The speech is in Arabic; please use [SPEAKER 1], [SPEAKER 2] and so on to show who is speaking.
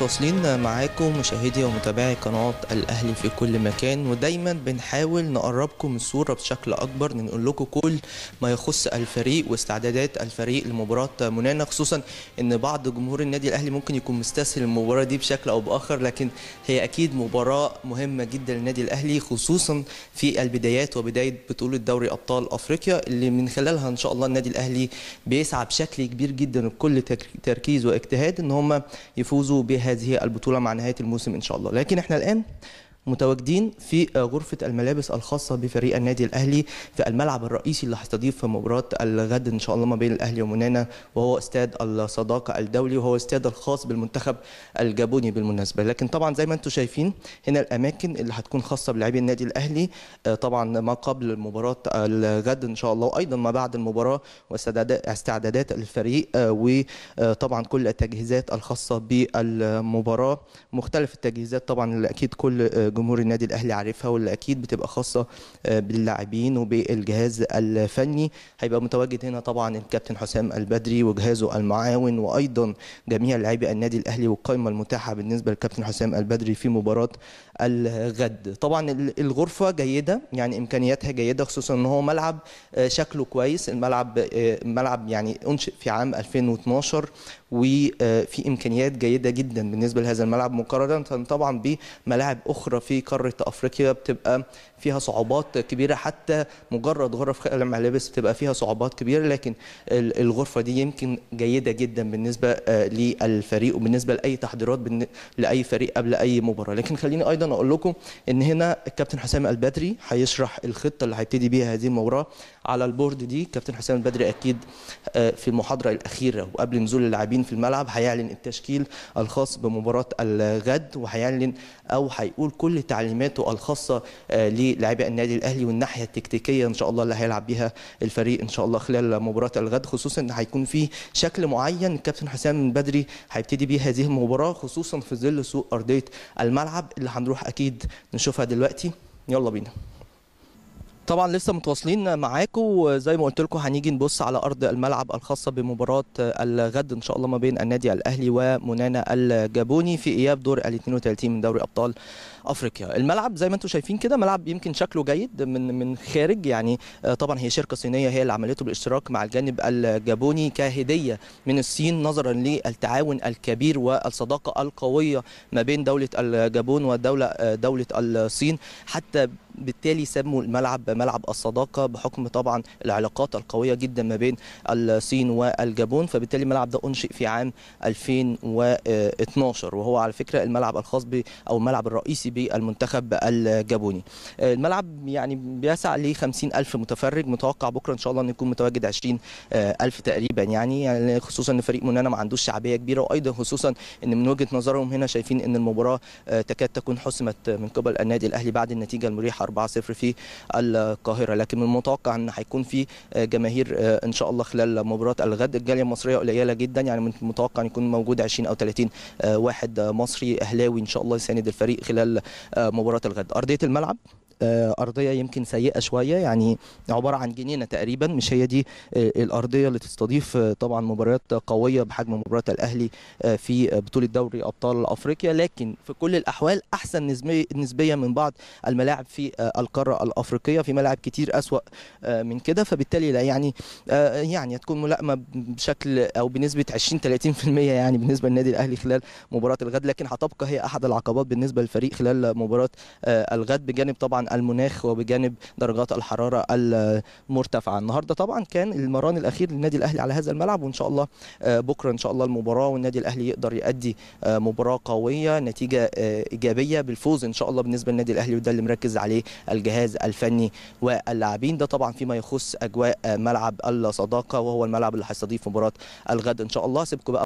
[SPEAKER 1] تواصلين معاكم مشاهدي ومتابعي قناة الأهلي في كل مكان ودايما بنحاول نقربكم الصورة بشكل أكبر نقول لكم كل ما يخص الفريق واستعدادات الفريق لمباراة منانا خصوصا أن بعض جمهور النادي الأهلي ممكن يكون مستسهل المباراة دي بشكل أو بآخر لكن هي أكيد مباراة مهمة جدا للنادي الأهلي خصوصا في البدايات وبداية بطولة دوري أبطال أفريقيا اللي من خلالها إن شاء الله النادي الأهلي بيسعى بشكل كبير جدا بكل تركيز واجتهاد أن هم يفوزوا بها هذه البطوله مع نهايه الموسم ان شاء الله لكن احنا الان متواجدين في آه، غرفة الملابس الخاصة بفريق النادي الأهلي في الملعب الرئيسي اللي هيستضيف مباراة الغد إن شاء الله ما بين الأهلي ومنانا وهو استاد الصداقة الدولي وهو استاد الخاص بالمنتخب الجابوني بالمناسبة لكن طبعا زي ما انتم شايفين هنا الأماكن اللي هتكون خاصة بلاعبي النادي الأهلي آه، طبعا ما قبل مباراة الغد إن شاء الله وأيضا ما بعد المباراة واستعدادات الفريق آه، وطبعا كل التجهيزات الخاصة بالمباراة مختلف التجهيزات طبعا اللي أكيد كل جمهور النادي الاهلي عارفها واللي اكيد بتبقى خاصه آه، باللاعبين وبالجهاز الفني هيبقى متواجد هنا طبعا الكابتن حسام البدري وجهازه المعاون وايضا جميع لاعبي النادي الاهلي والقائمه المتاحه بالنسبه للكابتن حسام البدري في مباراه الغد طبعا الغرفه جيده يعني امكانياتها جيده خصوصا ان هو ملعب آه، شكله كويس الملعب آه، ملعب يعني انشئ في عام 2012 وفي امكانيات جيده جدا بالنسبه لهذا الملعب مقارنه طبعا بملاعب اخرى في قاره افريقيا بتبقى فيها صعوبات كبيره حتى مجرد غرف خلع بتبقى فيها صعوبات كبيره لكن الغرفه دي يمكن جيده جدا بالنسبه آه، للفريق وبالنسبه لاي تحضيرات لاي فريق قبل اي مباراه لكن خليني ايضا اقول لكم ان هنا الكابتن حسام البدري هيشرح الخطه اللي هيبتدي بيها هذه المباراه على البورد دي كابتن حسام البدري اكيد آه، في المحاضره الاخيره وقبل نزول اللاعبين في الملعب هيعلن التشكيل الخاص بمباراه الغد وهيعلن او هيقول كل كل تعليماته الخاصه آه، للاعبي النادي الاهلي والناحيه التكتيكيه ان شاء الله اللي هيلعب بيها الفريق ان شاء الله خلال مباراه الغد خصوصا ان هيكون في شكل معين الكابتن حسام بدري هيبتدي بيه هذه المباراه خصوصا في ظل سوء ارضيه الملعب اللي هنروح اكيد نشوفها دلوقتي يلا بينا طبعا لسه متواصلين معاكم وزي ما قلت لكم هنيجي نبص على ارض الملعب الخاصه بمباراه الغد ان شاء الله ما بين النادي الاهلي ومنانا الجابوني في اياب دور ال 32 من دوري ابطال افريقيا الملعب زي ما انتم شايفين كده ملعب يمكن شكله جيد من من خارج يعني آه، طبعا هي شركه صينيه هي اللي عملته بالاشتراك مع الجانب الجابوني كهديه من الصين نظرا للتعاون الكبير والصداقه القويه ما بين دوله الجابون ودوله آه، دوله الصين حتى بالتالي سموا الملعب ملعب الصداقه بحكم طبعا العلاقات القويه جدا ما بين الصين والجابون فبالتالي الملعب ده انشئ في عام 2012 وهو على فكره الملعب الخاص ب او الملعب الرئيسي بالمنتخب الجابوني الملعب يعني بيسع ل 50000 متفرج متوقع بكره ان شاء الله ان يكون متواجد 20000 تقريبا يعني, يعني خصوصا ان فريق منانا ما عندوش شعبيه كبيره وايضا خصوصا ان من وجهه نظرهم هنا شايفين ان المباراه تكاد تكون حسمت من قبل النادي الاهلي بعد النتيجه المريحه 4 0 في القاهره لكن من المتوقع ان هيكون في جماهير آه، ان شاء الله خلال مباراه الغد الجاليه المصريه قليله جدا يعني من المتوقع ان يكون موجود 20 او 30 آه، واحد مصري اهلاوي ان شاء الله يساند الفريق خلال آه، مباراه الغد ارضيه الملعب آه، ارضيه يمكن سيئه شويه يعني عباره عن جنينه تقريبا مش هي دي آه، الارضيه اللي تستضيف آه، طبعا مباريات قويه بحجم مباراه الاهلي في بطوله دوري ابطال افريقيا لكن في كل الاحوال احسن نسبيه من بعض الملاعب في القاره الافريقيه في ملاعب كتير اسوا من كده فبالتالي لا يعني يعني هتكون ملائمه بشكل او بنسبه 20 30% يعني بالنسبه للنادي الاهلي خلال مباراه الغد لكن هتبقى هي احد العقبات بالنسبه للفريق خلال مباراه الغد بجانب طبعا المناخ وبجانب درجات الحراره المرتفعه النهارده طبعا كان المران الاخير للنادي الاهلي على هذا الملعب وان شاء الله آه، بكره ان شاء الله المباراه والنادي الاهلي يقدر يؤدي آه، مباراه قويه نتيجه آه، ايجابيه بالفوز ان شاء الله بالنسبه للنادي الاهلي وده اللي مركز عليه الجهاز الفني واللاعبين ده طبعا فيما يخص اجواء ملعب الصداقه وهو الملعب اللي هيستضيف مباراه الغد ان شاء الله سيبكم بقى